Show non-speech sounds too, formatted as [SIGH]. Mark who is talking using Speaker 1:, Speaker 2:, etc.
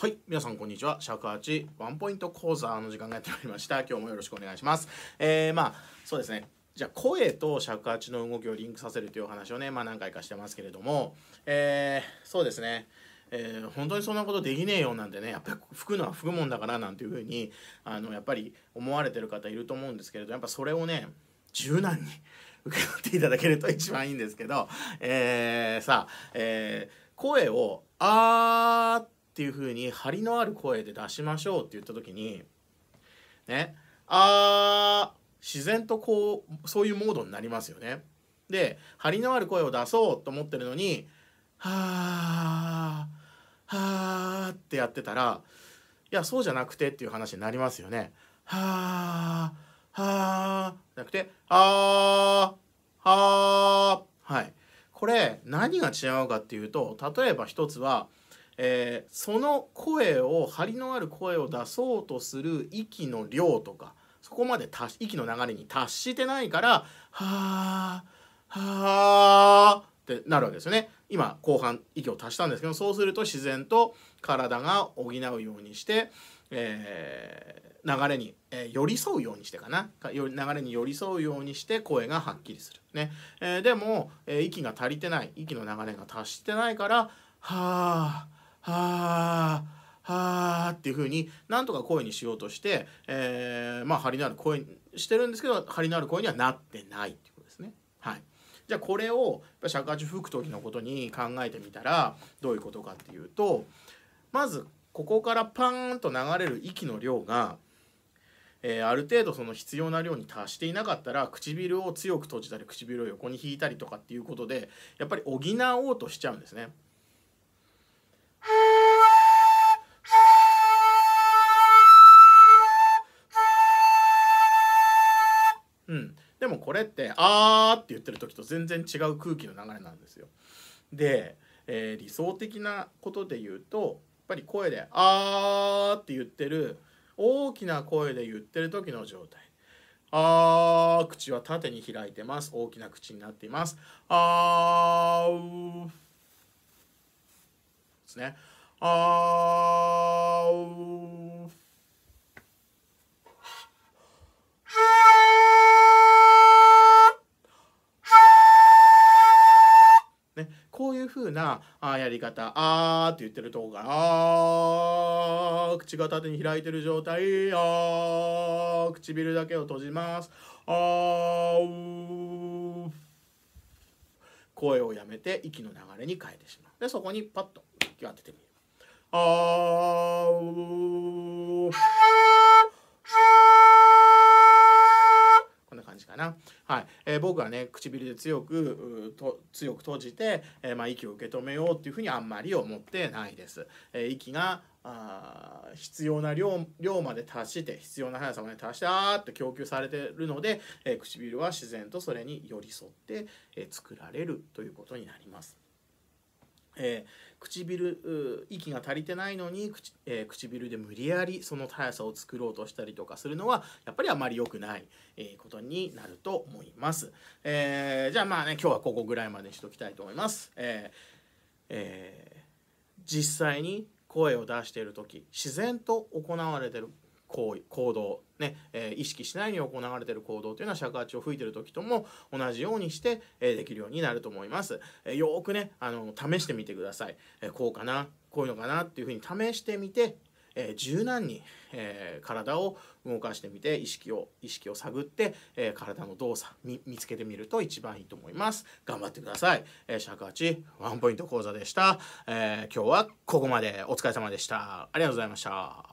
Speaker 1: はい、皆さんこんにちは。尺八ワンポイント講座の時間がやってまいりました。今日もよろしくお願いします。えー、まあ、そうですね。じゃあ声と尺八の動きをリンクさせるというお話をね、まあ、何回かしてますけれども、えー、そうですね。えー、本当にそんなことできねえよなんてねやっぱり吹くのは吹くもんだからなんていうふうにあのやっぱり思われてる方いると思うんですけれどやっぱそれをね柔軟に [LAUGHS] 受け取っていただけると一番いいんですけど、えー、さあ、えー、声を「あー」ってっていううに張りのある声で出しましょうって言った時にねあー自然とこうそういうモードになりますよね。で張りのある声を出そうと思ってるのに「はあはあ」ってやってたらいやそうじゃなくてっていう話になりますよね。はあはあじゃなくて「あーはあ」はい。これ何が違うかっていうと例えば一つは「えー、その声を張りのある声を出そうとする息の量とかそこまで息の流れに達してないから「はあはあ」ってなるわけですよね。今後半息を足したんですけどそうすると自然と体が補うようにして、えー、流れに、えー、寄り添うようにしてかな流れに寄り添うようにして声がはっきりする。ねえでも、え息が足りてない息の流れが達してないから「はあ」はあはあっていう風になんとか声にしようとして、えー、まあ張りのある声してるんですけど張りのある声にはなってないっていうことですね。はい、じゃあこれを尺八吹く時のことに考えてみたらどういうことかっていうとまずここからパーンと流れる息の量がえー、ある程度その必要な量に達していなかったら唇を強く閉じたり唇を横に引いたりとかっていうことでやっぱり補おうとしちゃうんですね。れって「あー」って言ってる時と全然違う空気の流れなんですよ。で、えー、理想的なことで言うとやっぱり声で「あー」って言ってる大きな声で言ってる時の状態。あー口は縦に開いてます大きな口になっていますあーですねあーこういう風なあやり方あーって言ってるとこからあ口が縦に開いてる状態あー唇だけを閉じますあー声をやめて息の流れに変えてしまうでそこにパッと息を当ててみるあーな、はいえー、僕はね唇で強くと強く閉じて、えー、まあ、息を受け止めようっていうふうにあんまり思ってないです。えー、息があ必要な量量まで達して必要な速さまで達してあーっと供給されてるので、え唇は自然とそれに寄り添って、え作られるということになります。えー、唇息が足りてないのに、えー、唇で無理やりその速さを作ろうとしたりとかするのはやっぱりあまり良くない、えー、ことになると思います、えー、じゃあまあね今日はここぐらいまでにしときたいと思います、ええー、実際に声を出している時自然と行われてる行為行動ね、えー、意識しないに行われてる行動というのは尺八を吹いてる時とも同じようにして、えー、できるようになると思います、えー、よくねあの試してみてください、えこうかなこういうのかなっていうふうに試してみて、え柔軟に、え体を動かしてみて意識を意識を探って、え体の動作見つけてみると一番いいと思います頑張ってください、え尺八ワンポイント講座でした、え今日はここまでお疲れ様でしたありがとうございました